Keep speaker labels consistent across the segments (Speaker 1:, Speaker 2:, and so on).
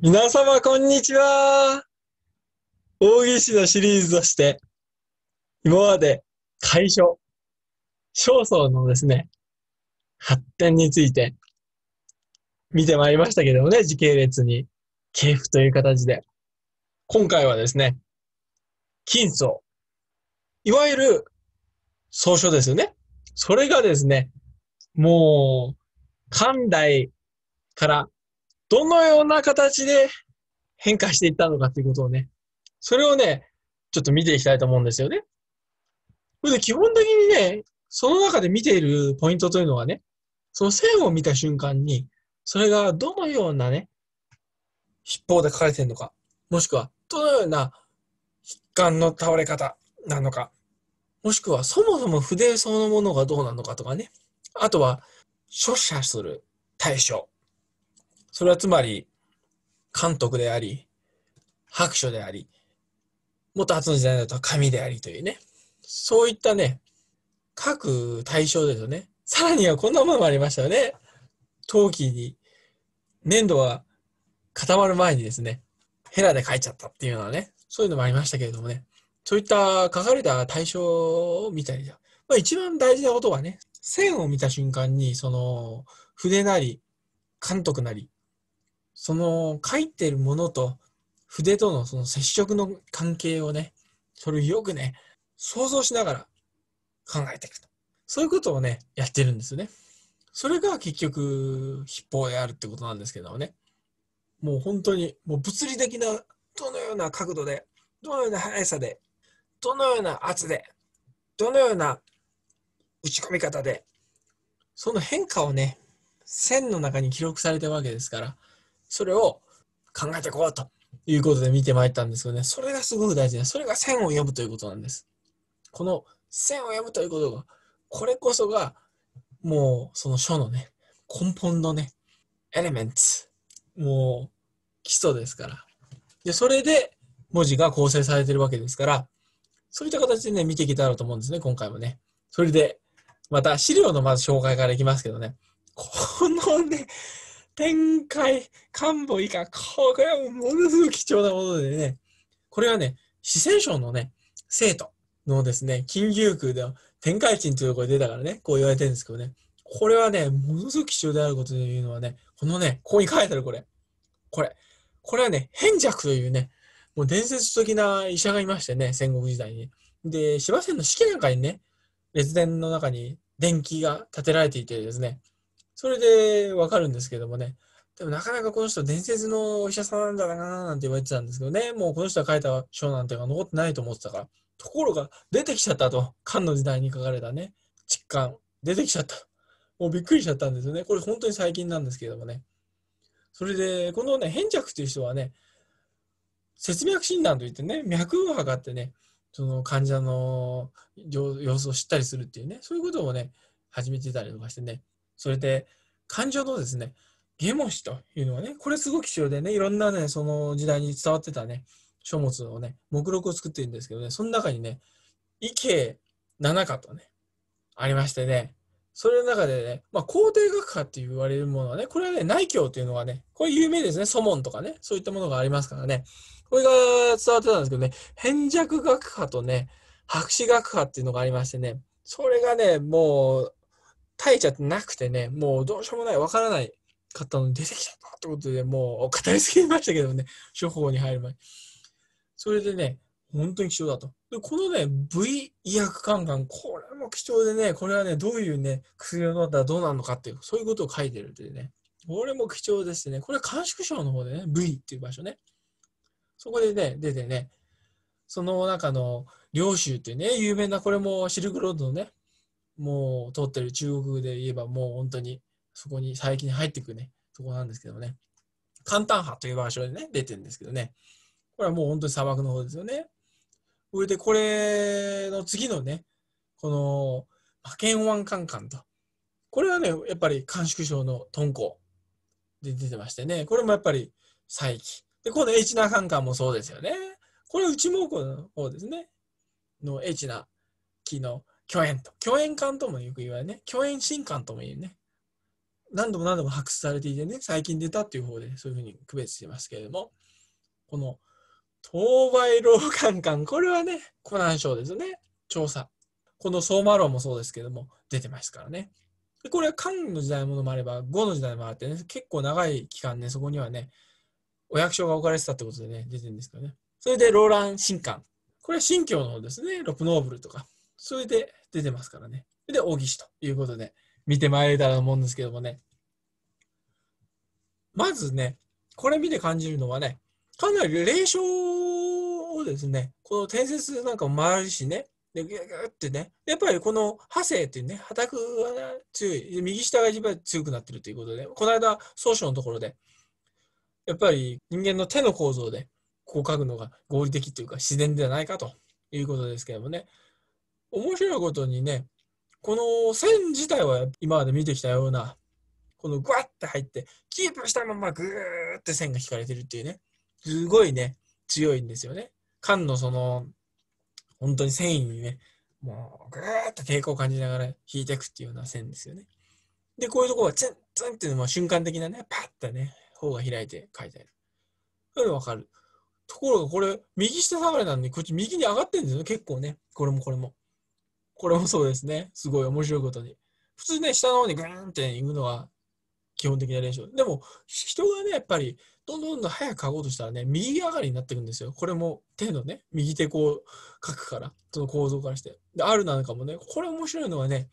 Speaker 1: 皆様こんにちは大岸のシリーズとして、今まで解消、焦燥のですね、発展について見てまいりましたけどもね、時系列に系譜という形で。今回はですね、金層。いわゆる草書ですよね。それがですね、もう、関代からどのような形で変化していったのかということをね、それをね、ちょっと見ていきたいと思うんですよね。これで基本的にね、その中で見ているポイントというのはね、その線を見た瞬間に、それがどのようなね、筆法で書かれているのか、もしくはどのような筆管の倒れ方なのか、もしくはそもそも筆そのものがどうなのかとかね、あとは処者する対象それはつまり、監督であり、白書であり、もっと初の時代だと紙でありというね、そういったね、各対象ですよね。さらにはこんなものもありましたよね。陶器に粘土が固まる前にですね、ヘラで書いちゃったっていうのはね、そういうのもありましたけれどもね、そういった書かれた対象を見たりだ。まあ、一番大事なことはね、線を見た瞬間に、その、筆なり、監督なり、その書いてるものと筆とのその接触の関係をね、それをよくね、想像しながら考えていくと。そういうことをね、やってるんですよね。それが結局、筆法であるってことなんですけどもね。もう本当に、もう物理的な、どのような角度で、どのような速さで、どのような圧で、どのような打ち込み方で、その変化をね、線の中に記録されてるわけですから、それを考えていこうということで見てまいったんですよね。それがすごく大事で、それが線を読むということなんです。この線を読むということが、これこそが、もうその書のね、根本のね、エレメンツ、もう基礎ですから。で、それで文字が構成されているわけですから、そういった形でね、見ていけたらと思うんですね、今回もね。それで、また資料のまず紹介からいきますけどね、このね、展開、幹部以下、これはものすごく貴重なものでね、これはね、四川省のね、生徒のですね、金牛空では展開にというところで出たからね、こう言われてるんですけどね、これはね、ものすごく貴重であることというのはね、このね、ここに書いてあるこれ、これ、これはね、変弱というね、もう伝説的な医者がいましてね、戦国時代に。で、芝線の式なんかにね、列伝の中に電気が建てられていてですね、それでわかるんですけどもね。でもなかなかこの人伝説のお医者さんなんだなーなんて言われてたんですけどね。もうこの人が書いた書なんていうのが残ってないと思ってたから。ところが出てきちゃったと。漢の時代に書かれたね。疾患。出てきちゃった。もうびっくりしちゃったんですよね。これ本当に最近なんですけどもね。それで、このね、変着っていう人はね、節脈診断といってね、脈を測ってね、その患者の様子を知ったりするっていうね、そういうことをね、始めてたりとかしてね、それで感情のですね、下文シというのはね、これすごく貴重でね、いろんなね、その時代に伝わってたね、書物をね、目録を作ってるんですけどね、その中にね、意見7かとね、ありましてね、それの中でね、まあ、皇帝学派って言われるものはね、これはね、内教というのがね、これ有名ですね、祖門とかね、そういったものがありますからね、これが伝わってたんですけどね、偏弱学派とね、博士学派っていうのがありましてね、それがね、もう耐えちゃってなくてね、もうどうしようもない、わからない方のに出てきちゃったってことで、もう語りすぎましたけどね、処方に入る前に。それでね、本当に貴重だと。で、このね、V 医薬カンこれも貴重でね、これはね、どういうね、薬を飲んだらどうなるのかっていう、そういうことを書いてるというね。これも貴重ですね。これは甘粛省の方でね、V っていう場所ね。そこでね、出てね、その中の領収っていうね、有名な、これもシルクロードのね、もう通ってる中国で言えばもう本当にそこに最近に入ってくね、そこなんですけどもね。簡単派という場所でね、出てるんですけどね。これはもう本当に砂漠の方ですよね。上れでこれの次のね、この魔剣湾カンカンと。これはね、やっぱり甘粛省の豚煌で出てましてね、これもやっぱり佐伯で、このエチナカンカンもそうですよね。これ内蒙古の方ですね。のエチナ木の虚演と。虚演感ともよく言われね。虚演新感とも言うね。何度も何度も発掘されていてね、最近出たっていう方で、そういうふうに区別してますけれども、この、東倍老眼感、これはね、湖南省ですね。調査。この相馬論もそうですけども、出てますからね。これは漢の時代ものもあれば、呉の時代もあってね、結構長い期間ね、そこにはね、お役所が置かれてたってことでね、出てるんですけどね。それで、ローラン新刊。これは新教の方ですね、ロプノーブルとか。それで、出てますからね。で、大岸ということで、見てまいれたらと思うんですけどもね。まずね、これ見て感じるのはね、かなり霊障をですね、この転説なんかも回るしね、でギュってね、やっぱりこの派生っていうね、はたくが、ね、強い、右下が一番強くなってるということで、この間、総書のところで、やっぱり人間の手の構造で、こう書くのが合理的というか自然ではないかということですけどもね、面白いことにね、この線自体は今まで見てきたような、このグワッて入って、キープしたままグーって線が引かれてるっていうね、すごいね、強いんですよね。缶のその、本当に繊維にね、もうグーッと抵抗を感じながら引いていくっていうような線ですよね。で、こういうところはツンツンっていうのは瞬間的なね、パッとね、方が開いて書いてある。そういうのわかる。ところがこれ、右下下がりなのに、こっち右に上がってるんですよね、結構ね。これもこれも。これもそうですね。すごい面白いことに。普通ね、下の方にグーンって行くのは基本的な練習。でも、人がね、やっぱり、どんどんどん早く書こうとしたらね、右上がりになってくんですよ。これも手のね、右手こう書くから、その構造からして。で、あるなんかもね、これ面白いのはね、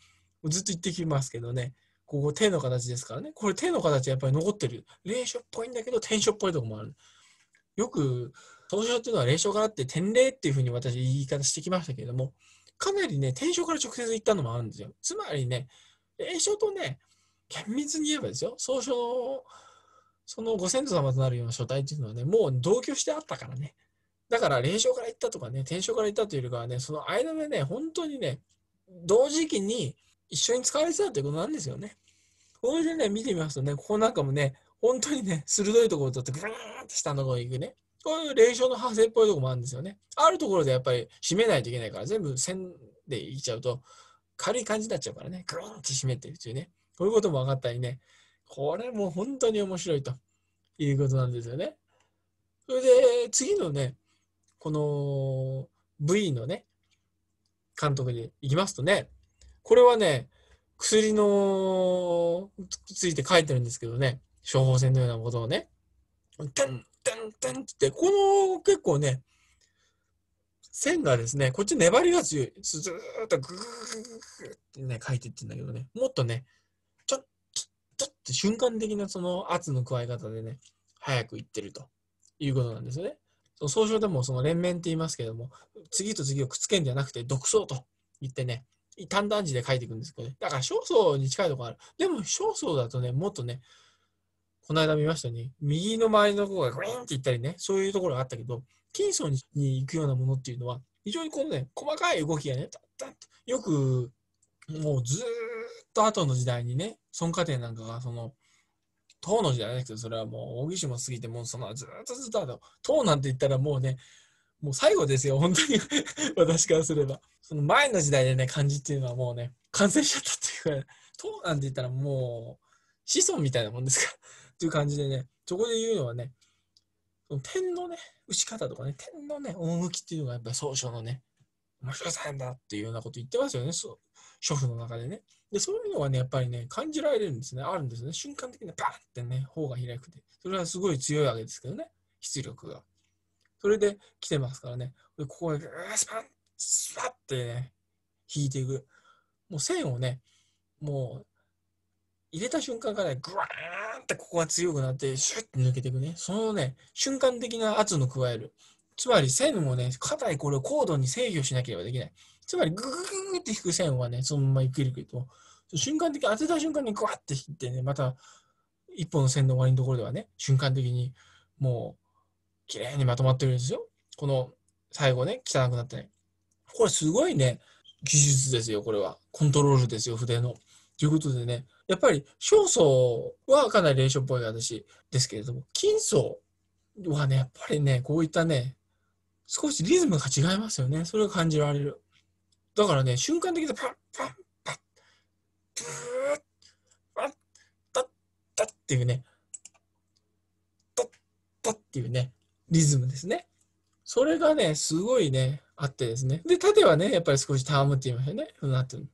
Speaker 1: ずっと言ってきますけどね、ここ手の形ですからね。これ手の形やっぱり残ってる。霊書っぽいんだけど、天書っぽいとこもある。よく、東書っていうのは霊書からって天霊っていうふうに私言い方してきましたけれども、かなりね、天章から直接行ったのもあるんですよ。つまりね、栄章とね、厳密に言えばですよ、総称の、そのご先祖様となるような書体っていうのはね、もう同居してあったからね。だから、霊章から行ったとかね、天章から行ったというよりかはね、その間でね、本当にね、同時期に一緒に使われてたということなんですよね。これでね、見てみますとね、ここなんかもね、本当にね、鋭いところを取って、ぐーんと下の方に行くね。そういう霊障の派生っぽいとこもあるんですよね。あるところでやっぱり締めないといけないから、全部線でいっちゃうと、軽い感じになっちゃうからね、グーンって締めてるっていうね。こういうことも分かったりね、これも本当に面白いということなんですよね。それで、次のね、この V のね、監督に行きますとね、これはね、薬のついて書いてるんですけどね、処方箋のようなことをね、てんてんって、この結構ね、線がですね、こっち粘りが強い。ずーっとグーグーってね、書いていってんだけどね、もっとね、ちょっと、ちょっと瞬間的なその圧の加え方でね、早くいってるということなんですよね。総称でもその連綿って言いますけども、次と次をくっつけんじゃなくて、独走と言ってね、単断字で書いていくんですけどね。だから、小層に近いところある。でも、小層だとね、もっとね、この間見ましたね。右の周りの子がグイーンって行ったりね、そういうところがあったけど、金層に行くようなものっていうのは、非常にこのね、細かい動きがね、よく、もうずーっと後の時代にね、孫家庭なんかが、その、唐の時代だけど、それはもう、大木島過ぎて、もうその、ずーっとずっと後、唐なんて言ったらもうね、もう最後ですよ、本当に 私からすれば。その前の時代でね、漢字っていうのはもうね、完成しちゃったっていうか、唐なんて言ったらもう、子孫みたいなもんですから。っていう感じでね、そこで言うのはね、点のね、打ち方とかね、点のね、趣っていうのがやっぱ総書のね、面白さなんだっていうようなこと言ってますよね、そう書婦の中でね。で、そういうのはね、やっぱりね、感じられるんですね、あるんですね。瞬間的にパーンってね、方が開くて。それはすごい強いわけですけどね、出力が。それで来てますからね、ここでスパン、スパッってね、引いていく。もう線をね、もう入れた瞬間からね、グワーンってここが強くなって、シュッて抜けていくね。そのね、瞬間的な圧の加える。つまり線もね、硬いこれを高度に制御しなければできない。つまり、ググググって引く線はね、そのままゆっくりゆっと、瞬間的に当てた瞬間にグワッて引いてね、また、一本の線の終わりのところではね、瞬間的にもう、綺麗にまとまってるんですよ。この、最後ね、汚くなってね。これすごいね、技術ですよ、これは。コントロールですよ、筆の。ということでね、やっぱり小層はかなり霊障っぽい私ですけれども、金層はね、やっぱりね、こういったね、少しリズムが違いますよね。それを感じられる。だからね、瞬間的にパッパッパッ、プーッ、パッ、タッタッっていうね、タッタッっていうね、リズムですね。それがね、すごいね、あってですね。で、縦はね、やっぱり少しタームって言いましたよね。なってる。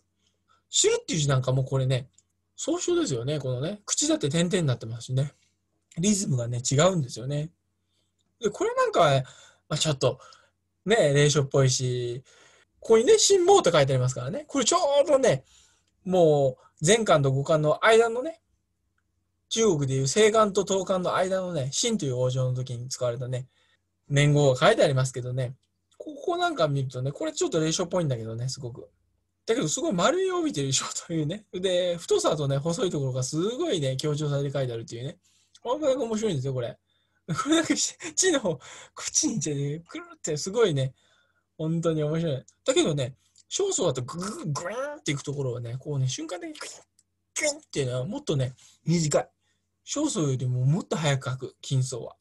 Speaker 1: 知るっていう字なんかもこれね、総称ですよね、このね。口だって点々になってますしね。リズムがね、違うんですよね。で、これなんかは、まあ、ちょっと、ね、霊書っぽいし、ここにね、辛抱って書いてありますからね。これちょうどね、もう前巻と五巻の間のね、中国でいう西漢と東漢の間のね、秦という王朝の時に使われたね、年号が書いてありますけどね、ここなんか見るとね、これちょっと霊書っぽいんだけどね、すごく。だけどすごい丸い帯見てる人というね。で、太さとね、細いところがすごいね、強調されて書いてあるっていうね。本当に面白いんですよ、これ。これだけして、地の口にしてね、くるってすごいね、本当に面白い。だけどね、少層だとググググーンっていくところはね、こうね、瞬間的にクイン、クインっていうのはもっとね、短い。少層よりももっと早く書く、金層は。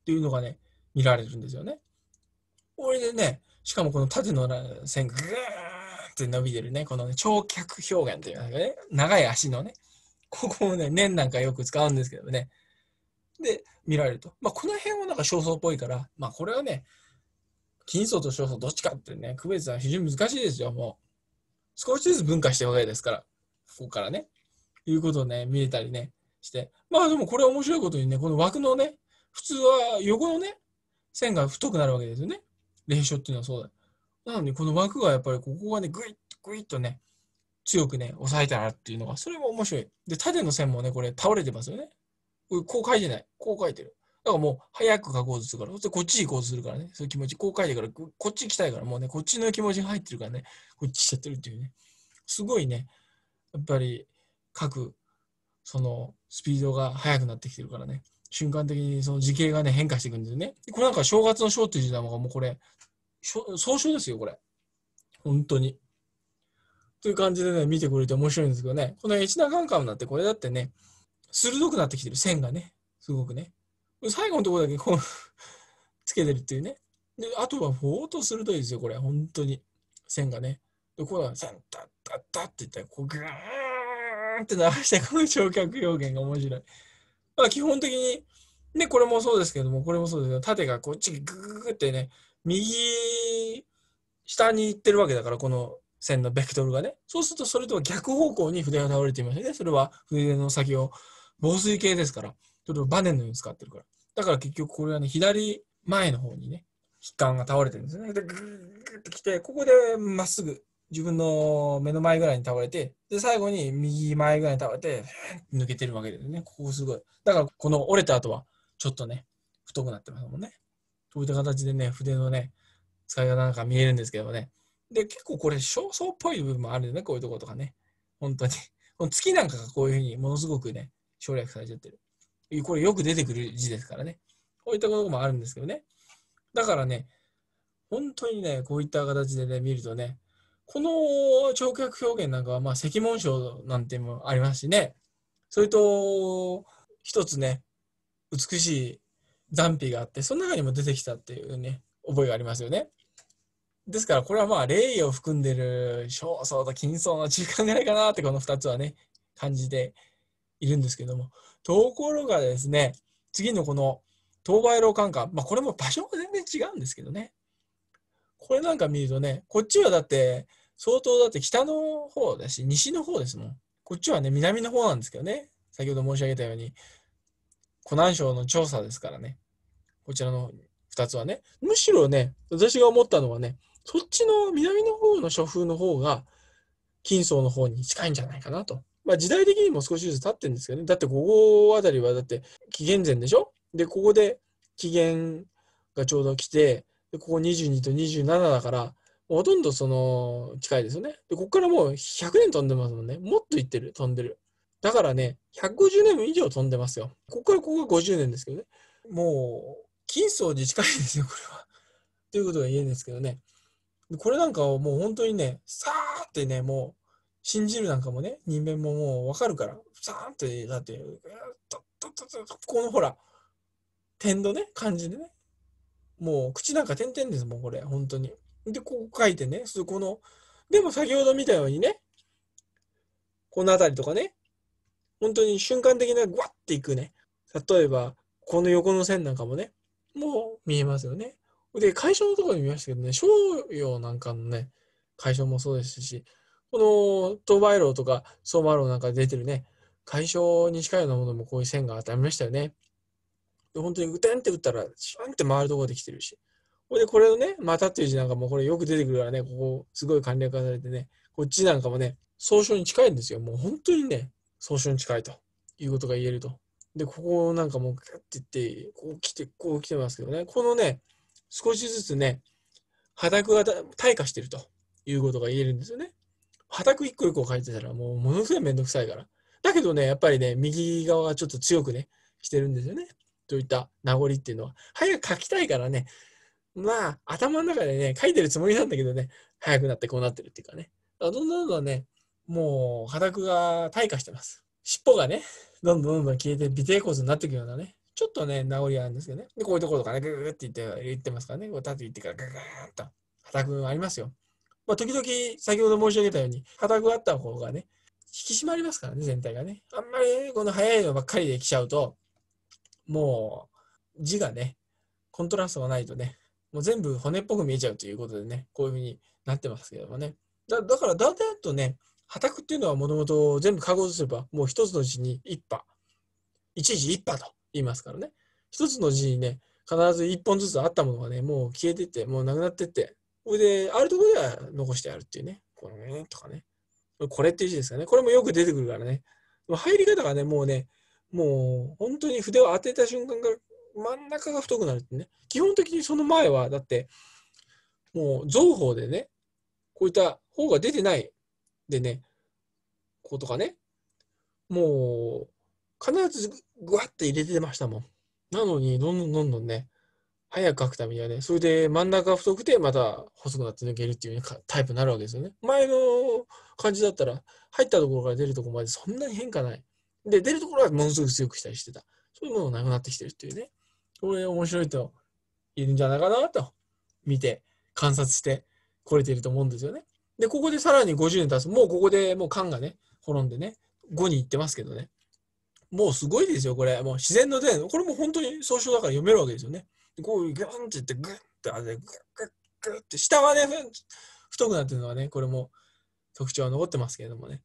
Speaker 1: っていうのがね、見られるんですよね。これでね、しかもこの縦の線がグーンって伸びてるね、このね、長脚表現というかね、長い足のね、ここをね、年なんかよく使うんですけどね。で、見られると。まあ、この辺はなんか焦燥っぽいから、まあ、これはね、金層と焦燥どっちかってね、区別は非常に難しいですよ、もう。少しずつ分化してるわけですから、ここからね、いうことをね、見えたりね、して。まあ、でもこれは面白いことにね、この枠のね、普通は横のね、線が太くなるわけですよね。霊障っていうのはそうだ。なので、この枠がやっぱりここがね、グイッグイッとね、強くね、押さえたらっていうのが、それも面白い。で、縦の線もね、これ倒れてますよね。ここう書いてない。こう書いてる。だからもう、早く書こうとするから、そしてこっち行こうとするからね、そういう気持ち、こう書いてから、こっち行きたいから、もうね、こっちの気持ちが入ってるからね、こっちしちゃってるっていうね。すごいね、やっぱり、書く、その、スピードが速くなってきてるからね。瞬間的にその時系がね、変化していくんですよね。これなんか正月の章っていう時代ももうこれ、総称ですよ、これ。本当に。という感じでね、見てくれて面白いんですけどね、このエチナカンカムなんて、これだってね、鋭くなってきてる、線がね、すごくね。最後のところだけこう つけてるっていうね。で、あとはほーと鋭いですよ、これ、本当に。線がね。で、こうだ、線、タッタッタッって言ったら、こう、グーンって流して、この乗客表現が面白い。まあ、基本的に、ね、これもそうですけども、これもそうですけど、縦がこっちにグーってね、右下に行ってるわけだから、この線のベクトルがね。そうすると、それとは逆方向に筆が倒れていますよね。それは筆の先を防水系ですから、それをバネのように使ってるから。だから結局これはね、左前の方にね、筆管が倒れてるんですね。で、ぐーって来て、ここでまっすぐ自分の目の前ぐらいに倒れて、で、最後に右前ぐらいに倒れて、抜けてるわけですね。ここすごい。だから、この折れた後は、ちょっとね、太くなってますもんね。こういった形でね、筆のね、使い方なんか見えるんですけどね。で、結構これ、焦燥っぽい部分もあるよね、こういうところとかね。本当に。こ の月なんかがこういうふうにものすごくね、省略されちゃってる。これよく出てくる字ですからね。こういったこともあるんですけどね。だからね、本当にね、こういった形でね、見るとね、この聴覚表現なんかは、まあ、石文章なんてもありますしね、それと、一つね、美しい残費があって、その中にも出てきたっていうね、覚えがありますよね。ですから、これはまあ、霊を含んでる焦燥と金層の中間ぐらいかなって、この2つはね、感じているんですけども。ところがですね、次のこの、東梅楼感化、まあ、これも場所も全然違うんですけどね。これなんか見るとね、こっちはだって、相当だって北の方だし、西の方ですもん。こっちはね、南の方なんですけどね。先ほど申し上げたように、湖南省の調査ですからね。こちらの2つはね。むしろね、私が思ったのはね、そっちの南の方の書風の方が、金層の方に近いんじゃないかなと。まあ、時代的にも少しずつ経ってるんですけどね。だってここあたりはだって紀元前でしょで、ここで紀元がちょうど来て、でここ22と27だから、ほとんどその近いですよね。で、ここからもう100年飛んでますもんね。もっと行ってる、飛んでる。だからね、150年以上飛んでますよ。ここからここが50年ですけどね。もう、金層に近いんですよ、これは。ということが言えるんですけどね。これなんかをもう本当にね、さーってね、もう、信じるなんかもね、人間ももうわかるから、さーって、だって、ととととこのほら、点のね、感じでね。もう、口なんか点々ですもん、これ、本当に。で、こう書いてね、そこの、でも先ほど見たようにね、この辺りとかね、本当に瞬間的なグワッていくね例えばこの横の線なんかもねもう見えますよねで解消のところに見ましたけどね商用なんかのね解消もそうですしこの東梅楼とか相馬楼なんか出てるね解消に近いようなものもこういう線が当たりましたよねで本当にグテンって打ったらシュンって回るところできてるしでこれをね「また」っていう字なんかもこれよく出てくるからねここすごい簡略化されてねこっちなんかもね総称に近いんですよもう本当にね早春近いということが言えると。で、ここなんかもう、って言って、こう来て、こう来てますけどね、このね、少しずつね、畑が退化してるということが言えるんですよね。畑一個一個書いてたら、もうものすごいめんどくさいから。だけどね、やっぱりね、右側がちょっと強くね、してるんですよね。といった名残っていうのは。早く書きたいからね、まあ、頭の中でね、書いてるつもりなんだけどね、早くなってこうなってるっていうかね。だどんどんどんね、もう、肌が退化してます。尻尾がね、どんどんどんどん消えて、微低骨になっていくようなね、ちょっとね、治りがあるんですけどね。で、こういうところとかね、グーグって言って、言ってますからね、こう立っていってから、グーグっと、肌くありますよ。まあ、時々、先ほど申し上げたように、肌があった方がね、引き締まりますからね、全体がね。あんまり、この早いのばっかりで来ちゃうと、もう、字がね、コントラストがないとね、もう全部骨っぽく見えちゃうということでね、こういうふうになってますけどもね。だだから、だんだんとね、たくっていうのはもともと全部加工すればもう一つの字に一波一字一波と言いますからね一つの字にね必ず一本ずつあったものがねもう消えてってもうなくなってってそれであるところでは残してあるっていうねこのねとかねこれっていう字ですかねこれもよく出てくるからね入り方がねもうねもう本当に筆を当てた瞬間から真ん中が太くなるってね基本的にその前はだってもう造法でねこういった方が出てないでね、こことかね、もう、必ずぐわって入れてましたもん。なのに、どんどんどんどんね、早く書くためにはね、それで真ん中が太くて、また細くなって抜けるっていうタイプになるわけですよね。前の感じだったら、入ったところから出るところまでそんなに変化ない。で、出るところはものすごく強くしたりしてた。そういうものがなくなってきてるっていうね。これ面白いと、いるんじゃないかなと、見て、観察してこれていると思うんですよね。で、ここでさらに50年経つ。もうここでもう缶がね、滅んでね、5に行ってますけどね。もうすごいですよ、これ。もう自然のの。これも本当に総称だから読めるわけですよね。でこう、ギュンっていって、グッってあれ、グッグッグッって、下はね、太くなってるのはね、これも特徴は残ってますけれどもね。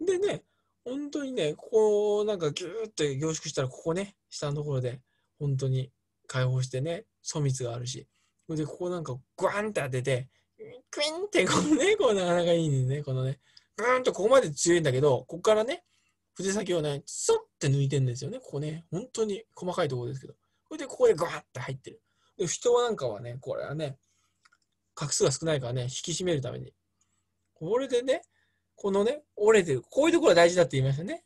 Speaker 1: でね、本当にね、ここなんかギューって凝縮したら、ここね、下のところで、本当に解放してね、粗密があるし。で、ここなんかグワンって当てて、クインってこのね、こうなかなかいいんですね、このね。ブーンとここまで強いんだけど、ここからね、筆先をね、スッって抜いてるんですよね、ここね。本当に細かいところですけど。それでここでガーって入ってる。で、人なんかはね、これはね、画数が少ないからね、引き締めるために。これでね、このね、折れてる。こういうところが大事だって言いましたね。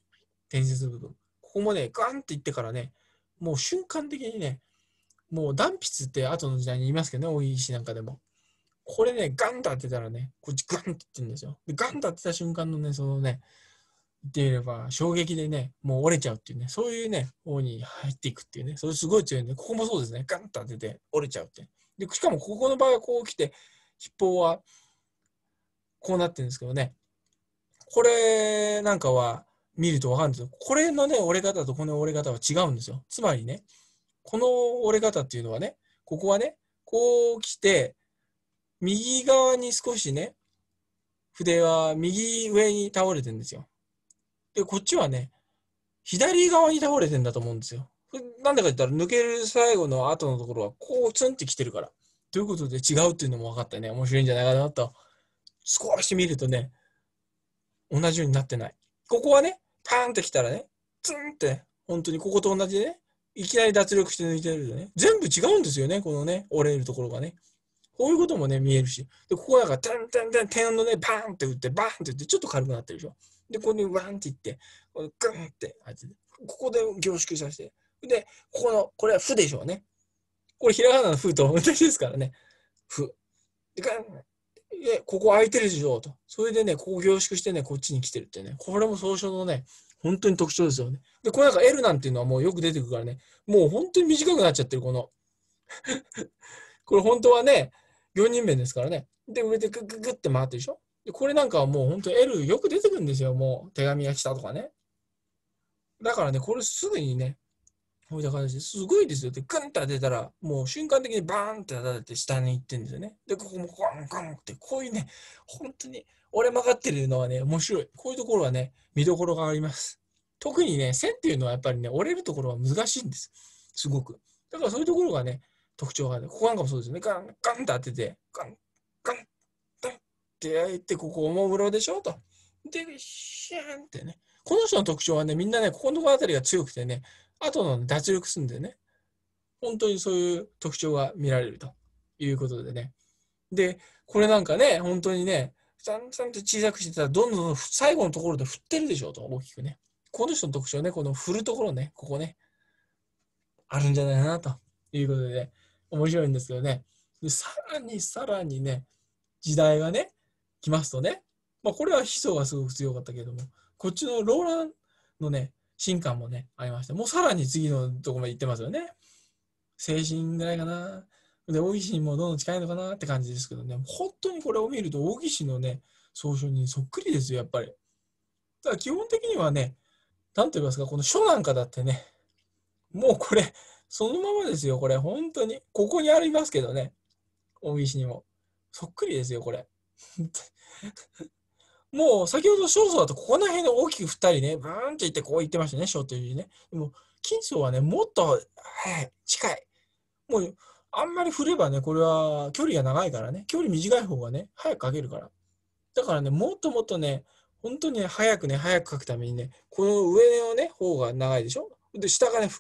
Speaker 1: 伝説部分。ここもね、ガンっていってからね、もう瞬間的にね、もう断筆って後の時代に言いますけどね、大石なんかでも。これね、ガンと当てたらね、こっちガンって言ってるんですよ。で、ガンと当てた瞬間のね、そのね、言ってみれば、衝撃でね、もう折れちゃうっていうね、そういうね、方に入っていくっていうね、それすごい強いんで、ここもそうですね、ガンと当てて折れちゃうって。で、しかもここの場合はこう来て、筆法はこうなってるんですけどね、これなんかは見るとわかるんですよ。これのね、折れ方とこの折れ方は違うんですよ。つまりね、この折れ方っていうのはね、ここはね、こう来て、右側に少しね、筆は右上に倒れてんですよ。で、こっちはね、左側に倒れてんだと思うんですよ。なんでかって言ったら、抜ける最後の後のところは、こうツンってきてるから。ということで、違うっていうのも分かったね、面白いんじゃないかなと。少し見るとね、同じようになってない。ここはね、パーンときたらね、ツンって、本当にここと同じでね、いきなり脱力して抜いてるとね、全部違うんですよね、このね、折れるところがね。こういうこともね、見えるし。で、ここだから、んてんてん、点のね、バーンって打って、バーンって打って、ちょっと軽くなってるでしょ。で、ここにワンっていって、このグンって、あっちここで凝縮させて。で、ここの、これは負でしょうね。これ、ひらがなの負と同じですからね。負。で、ガンで、ここ空いてるでしょと。それでね、ここ凝縮してね、こっちに来てるってね。これも総称のね、本当に特徴ですよね。で、これなんか L なんていうのはもうよく出てくるからね、もう本当に短くなっちゃってる、この。これ本当はね、4人弁ですからね。で、上でグッググって回ってるでしょで、これなんかはもう本当 L よく出てくるんですよ。もう手紙が来たとかね。だからね、これすぐにね、こういった形ですごいですよ。で、グンって当てたら、もう瞬間的にバーンって当たって下に行ってるんですよね。で、ここもガンガンって、こういうね、本当に折れ曲がってるのはね、面白い。こういうところはね、見どころがあります。特にね、線っていうのはやっぱりね、折れるところは難しいんです。すごく。だからそういうところがね、特徴がある。ここなんかもそうですよね。ガン、ガンって当てて、ガン、ガン、ガンって焼いて、ここおもむろでしょと。で、シャーンってね。この人の特徴はね、みんなね、ここのところあたりが強くてね、後の脱力するんでね、本当にそういう特徴が見られるということでね。で、これなんかね、本当にね、ちんちんと小さくしてたら、どんどん最後のところで振ってるでしょうと、大きくね。この人の特徴ね、この振るところね、ここね、あるんじゃないかなということで、ね、面白いんですけどねでさらにさらにね時代がね来ますとね、まあ、これはヒ素がすごく強かったけどもこっちのローランのね進化もねありましてもうさらに次のとこまで行ってますよね精神ぐらいかなで大岸にもどんどん近いのかなって感じですけどね本当にこれを見ると大岸のね総書にそっくりですよやっぱりだから基本的にはね何と言いますかこの書なんかだってねもうこれそのままですよ、これ、本当に。ここにありますけどね、大石にも。そっくりですよ、これ。もう先ほど小層だとここら辺で大きく振ったりね、ブーンって言ってこう言ってましたね、小という字ね。でも金層はね、もっと、はい、近い。もうあんまり振ればね、これは距離が長いからね、距離短い方がね、早く書けるから。だからね、もっともっとね、本当にね、早くね、早く書くためにね、この上のね、方が長いでしょで、下がね、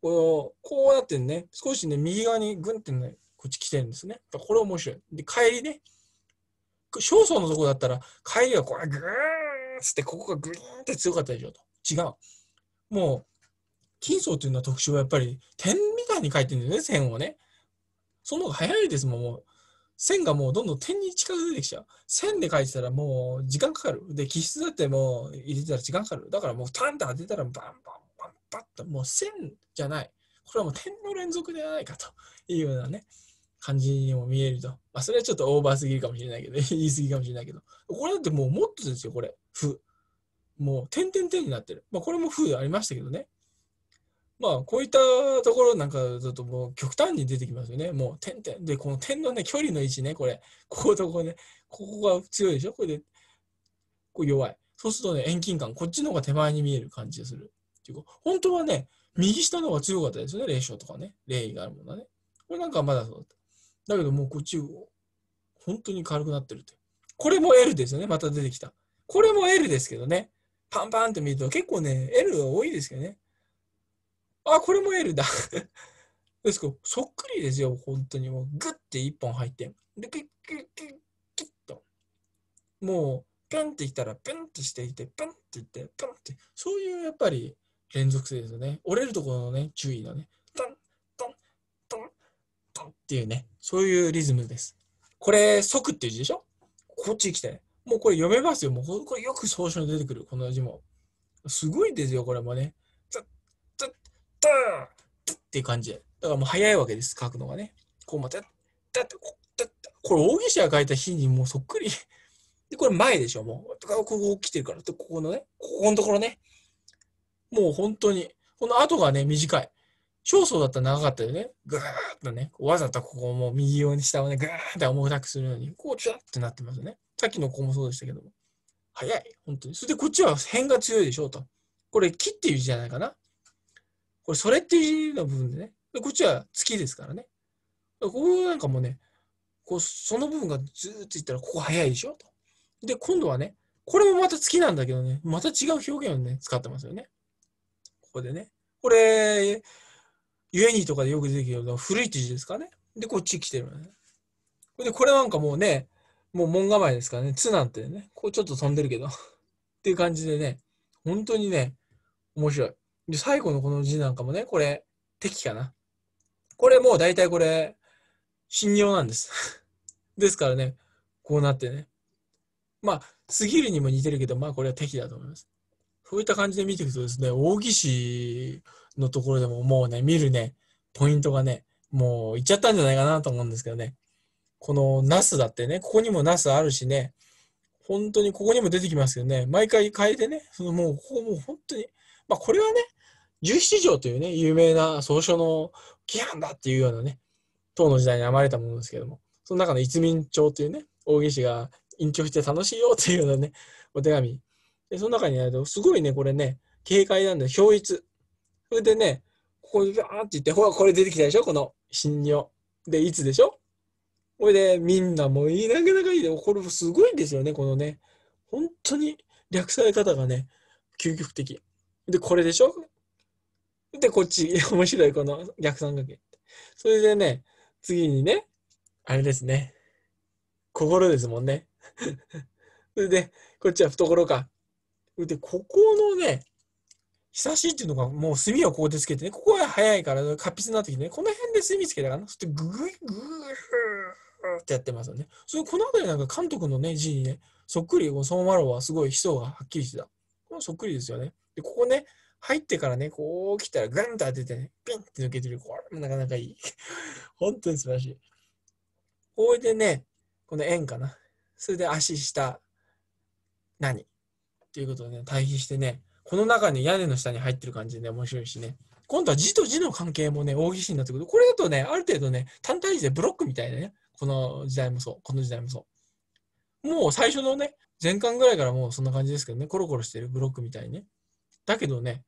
Speaker 1: この、こうなってね、少しね、右側にグンってね、こっち来てるんですね。これ面白い。で、帰りね、小僧のとこだったら、帰りはこう、ぐーんっつって、ここがぐーんって強かったでしょと。違う。もう、金層っていうのは特徴はやっぱり点みたいに書いてるんだよね、線をね。その方が早いですもん、もう。線がもうどんどん点に近づいてきちゃう。線で書いてたらもう時間かかる。で、気質だってもう入れてたら時間かかる。だからもうタンって当てたらバンバンバッともう線じゃない。これはもう点の連続ではないかというようなね、感じにも見えると。まあ、それはちょっとオーバーすぎるかもしれないけど、言い過ぎかもしれないけど、これだってもうもっとですよ、これ、負。もう、点々点になってる。まあ、これも負ありましたけどね。まあ、こういったところなんかだともう極端に出てきますよね。もう点々。で、この点のね、距離の位置ね、これ。こことここね、ここが強いでしょこれで、こう弱い。そうするとね、遠近感、こっちの方が手前に見える感じがする。ていうか、本当はね、右下の方が強かったですよね、霊障とかね。霊意があるものはね。これなんかまだそうだった。だけどもうこっち、本当に軽くなってるって。これも L ですよね、また出てきた。これも L ですけどね。パンパンって見ると結構ね、L が多いですけどね。あ、これも L だ。ですけど、そっくりですよ、本当に。もう、グッて1本入って。で、キュッキュッキッキッと。もう、ピュンってったら、ピュンってしていて、ピュンっていって、ピュンって。そういうやっぱり、連続性ですよね。折れるところのね、注意のね。トン、トン、トン、トンっていうね、そういうリズムです。これ、即っていう字でしょこっち来て。もうこれ読めますよ。もうこれよく草書に出てくる、この字も。すごいですよ、これもね。ザッ、ザッ、ザッ、っていう感じで。だからもう早いわけです、書くのがね。こうまた、だって、ッ、これ、大岸が書いた日にもうそっくり。で、これ前でしょ、もう。ここ来てるから。で、ここのね、ここのところね。もう本当に、この後がね、短い。少々だったら長かったよね。ぐーっとね、わざとここをもう右用に下をね、ぐーって重たくするのに、こうちゃってなってますね。さっきの子もそうでしたけども。早い、本当に。それでこっちは辺が強いでしょうと。これ、木っていう字じゃないかな。これ、それっていう字の部分でね。でこっちは月ですからね。ここなんかもね、こうその部分がずーっといったら、ここ早いでしょと。で、今度はね、これもまた月なんだけどね、また違う表現をね、使ってますよね。ここでね。これ、ゆえにとかでよく出てきる古いっ字ですかね。で、こっち来てるのね。で、これなんかもうね、もう門構えですからね、つなんてね、こうちょっと飛んでるけど っていう感じでね、本当にね、面白い。で、最後のこの字なんかもね、これ、敵かな。これもう大体これ、信用なんです ですからね、こうなってね。まあ、過ぎるにも似てるけど、まあこれは敵だと思います。そういった感じで見ていくとですね、大木市のところでももうね、見るね、ポイントがね、もういっちゃったんじゃないかなと思うんですけどね。このナスだってね、ここにもナスあるしね、本当にここにも出てきますけどね、毎回変えてね、そのもうここもう本当に、まあこれはね、十七条というね、有名な草書の規範だっていうようなね、唐の時代に編まれたものですけども、その中の一民帳というね、大岸が隠居して楽しいよというようなね、お手紙で、その中にあると、すごいね、これね、警戒なんだよ、表一。それでね、ここにガーっていって、ほら、これ出てきたでしょ、この、新尿。で、いつでしょこれで、みんなもういい、なかなかいいで、これもすごいんですよね、このね。本当に略され方がね、究極的。で、これでしょで、こっち、面白い、この逆三角形。それでね、次にね、あれですね。心ですもんね。それで、こっちは懐か。で、ここのね、久しいっていうのがもう炭をこうでつけてね、ここは早いから活筆になってきてね、この辺で墨つけたかな。そしてグイグイってやってますよね。それこの辺りなんか監督のね、字にね、そっくり、ソーマローはすごい思想がはっきりしてた。このそっくりですよね。で、ここね、入ってからね、こう来たらガンと当ててね、ピンって抜けてる。これもなかなかいい。本当に素晴らしい。これでね、この円かな。それで足下、何ていうことでね、対比してね、この中に屋根の下に入ってる感じでね、面白いしね。今度は字と字の関係もね、大義士になってくる。これだとね、ある程度ね、単体字でブロックみたいなね、この時代もそう、この時代もそう。もう最初のね、前巻ぐらいからもうそんな感じですけどね、コロコロしてるブロックみたいね。だけどね、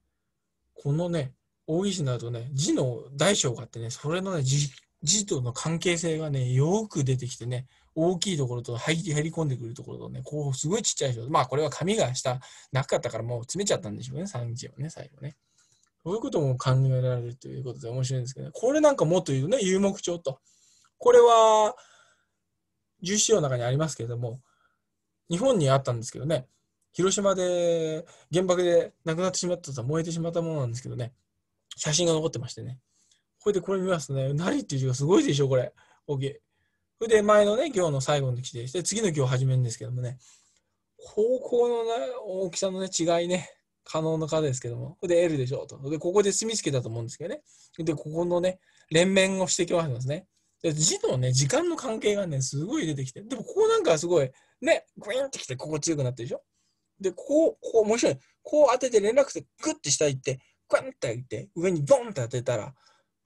Speaker 1: このね、大義になるとね、字の大小があってね、それのね、字字との関係性がね、よく出てきてね、大きいところと入り入り込んでくるところとね、こう、すごいちっちゃい人。まあ、これは紙が下なかったからもう詰めちゃったんでしょうね、3時をね、最後ね。そういうことも考えられるということで面白いんですけど、ね、これなんかもっと言うね、有目鳥と。これは、十四の中にありますけれども、日本にあったんですけどね、広島で原爆で亡くなってしまったと燃えてしまったものなんですけどね、写真が残ってましてね。これでこれ見ますとね、なりっていう字がすごいでしょ、これ。OK。それで前のね、行の最後の規定して、次の行を始めるんですけどもね、方向の、ね、大きさのね、違いね、可能の数ですけども、それで L でしょうと。で、ここで墨付けだと思うんですけどね。で、ここのね、連綿をしてきますね。で、字のね、時間の関係がね、すごい出てきて。でも、ここなんかすごい、ね、グイーンってきて、ここ強くなってるでしょで、ここ、ここ面白い。こう当てて連絡して、グッて下行って、グンって行って、上にドンって当てたら、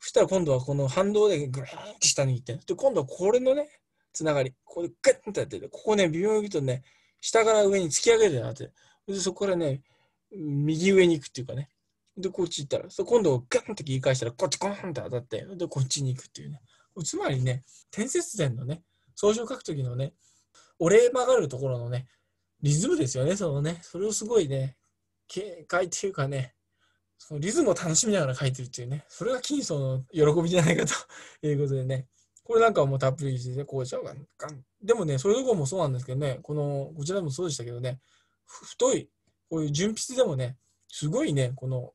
Speaker 1: そしたら今度はこの反動でグーンって下に行って、で、今度はこれのね、つながり、ここでグッてやってて、ここね、微妙にとね、下から上に突き上げるようになって、でそこからね、右上に行くっていうかね。で、こっち行ったら、そ今度ガンって切り返したら、こっちこーンって当たって、で、こっちに行くっていうね。つまりね、天節点のね、草書を書くときのね、折れ曲がるところのね、リズムですよね、そのね。それをすごいね、警戒っていうかね、そのリズムを楽しみながら書いてるっていうね、それが金層の喜びじゃないかと いうことでね、これなんかはもうたっぷりして、紅茶をガンガン。でもね、そういうとこもそうなんですけどね、この、こちらもそうでしたけどね、太い、こういう純筆でもね、すごいね、この、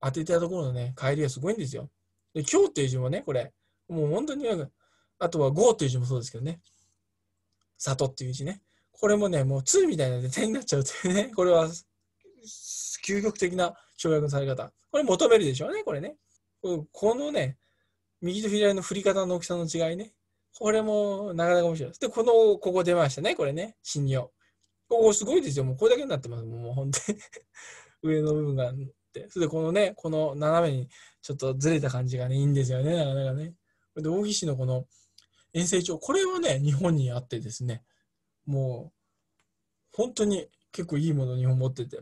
Speaker 1: 当てたところのね、帰りがすごいんですよ。で、今日っていう字もね、これ、もう本当にあとはーっていう字もそうですけどね、里っていう字ね。これもね、もうつ」みたいな点になっちゃうというね、これは究極的な跳躍のされ方。これ求めるでしょうね、これね。このね、右と左の振り方の大きさの違いね。これもなかなか面白いです。で、この、ここ出ましたね、これね、信用。ここすごいですよ。もうこれだけになってます。もう本当に 上の部分があって。それでこのね、この斜めにちょっとずれた感じがね、いいんですよね、なかなかね。で、大岸のこの遠征帳、これはね、日本にあってですね、もう、本当に結構いいものを日本持ってて。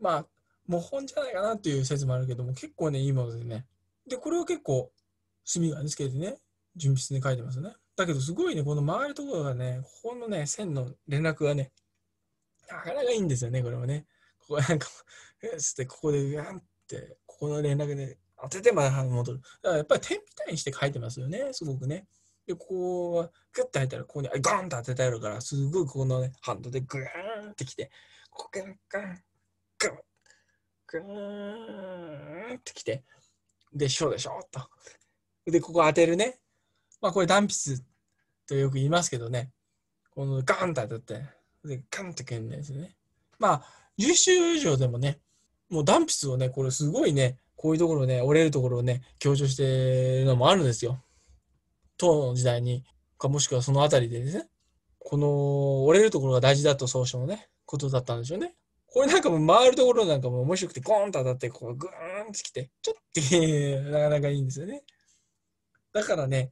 Speaker 1: まあ、模本じゃないかなっていう説もあるけども、結構ね、いいものでね。で、これを結構、墨がね、つけてね、純筆に書いてますね。だけど、すごいね、この回るところがね、ここのね、線の連絡がね、なかなかいいんですよね、これもね。ここなんか、えっつって、ここで、うわんって、ここの連絡で当ててまた戻る。だからやっぱり点みたいにして書いてますよね、すごくね。で、ここはグッと入ったら、ここにガンと当ててあるから、すごいここのね、ハンドでグーンってきて、ここン、ガンググーンってきて、でしょでしょと。で、ここ当てるね。まあ、これ断筆とよく言いますけどね、このガーンと当たって、で、ガンってくるんですね。まあ、10種以上でもね、もう断筆をね、これすごいね、こういうところね、折れるところをね、強調してるのもあるんですよ。唐の時代に、かもしくはその辺りでですね、この折れるところが大事だと総書のね、ことだったんでしょうね。これなんかも回るところなんかも面白くて、ゴーンと当たって、こう、グーンってきて、ちょっと、なかなかいいんですよね。だからね、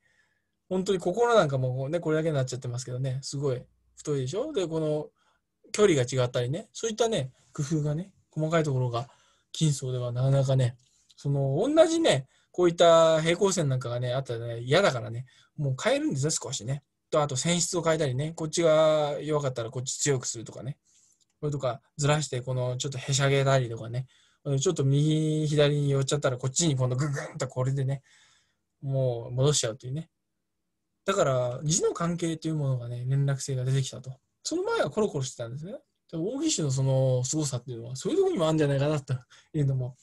Speaker 1: 本当に心なんかもね、これだけになっちゃってますけどね、すごい太いでしょで、この距離が違ったりね、そういったね、工夫がね、細かいところが、金層ではなかなかね、その、同じね、こういった平行線なんかがね、あったらね、嫌だからね、もう変えるんですよ、少しね。と、あと、線質を変えたりね、こっちが弱かったらこっち強くするとかね。これとかずらして、このちょっとへしゃげたりとかね、ちょっと右、左に寄っちゃったら、こっちに今度ググンとこれでね、もう戻しちゃうというね。だから、字の関係というものがね、連絡性が出てきたと。その前はコロコロしてたんですね。でも、大岸のその凄さっていうのは、そういうとこにもあるんじゃないかなというのも、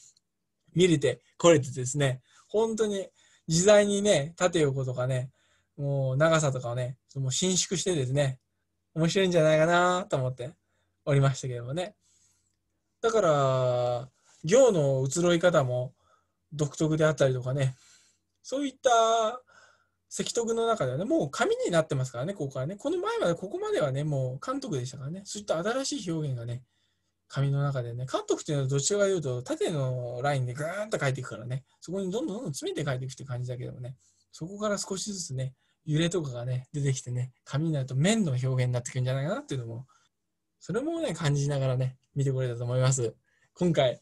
Speaker 1: 見れて、これてですね、本当に自在にね、縦横とかね、もう長さとかをね、その伸縮してですね、面白いんじゃないかなと思って。おりましたけどもね。だから、行の移ろい方も独特であったりとかね、そういった石徳の中ではね、もう紙になってますからね、ここからね。この前まで、ここまではね、もう監督でしたからね、そういった新しい表現がね、紙の中でね、監督っていうのはどちらかというと、縦のラインでグーンと書いていくからね、そこにどんどんどんどん詰めて書いていくって感じだけどもね、そこから少しずつね、揺れとかがね、出てきてね、紙になると面の表現になってくるんじゃないかなっていうのもそれもね、感じながらね、見てこれたと思います。今回、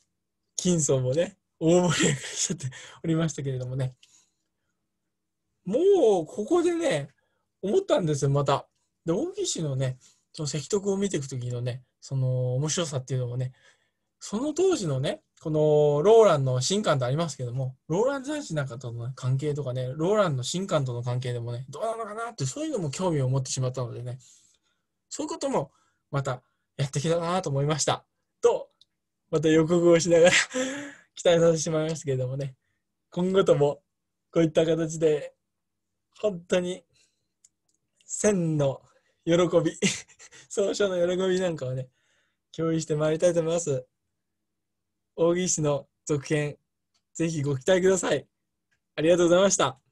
Speaker 1: 金層もね、大盛り上がりしちゃっておりましたけれどもね。もう、ここでね、思ったんですよ、また。で、大氏のね、その積徳を見ていく時のね、その面白さっていうのもね、その当時のね、このローランの新刊とありますけども、ローラン雑誌なんかとの関係とかね、ローランの新刊との関係でもね、どうなのかなって、そういうのも興味を持ってしまったのでね、そういうこともまたやってきたなと思いました。と、また予告をしながら 期待させてしまいましたけれどもね、今後ともこういった形で、本当に、千の喜び、総称の喜びなんかをね、共有してまいりたいと思います。大岸の続編、ぜひご期待ください。ありがとうございました。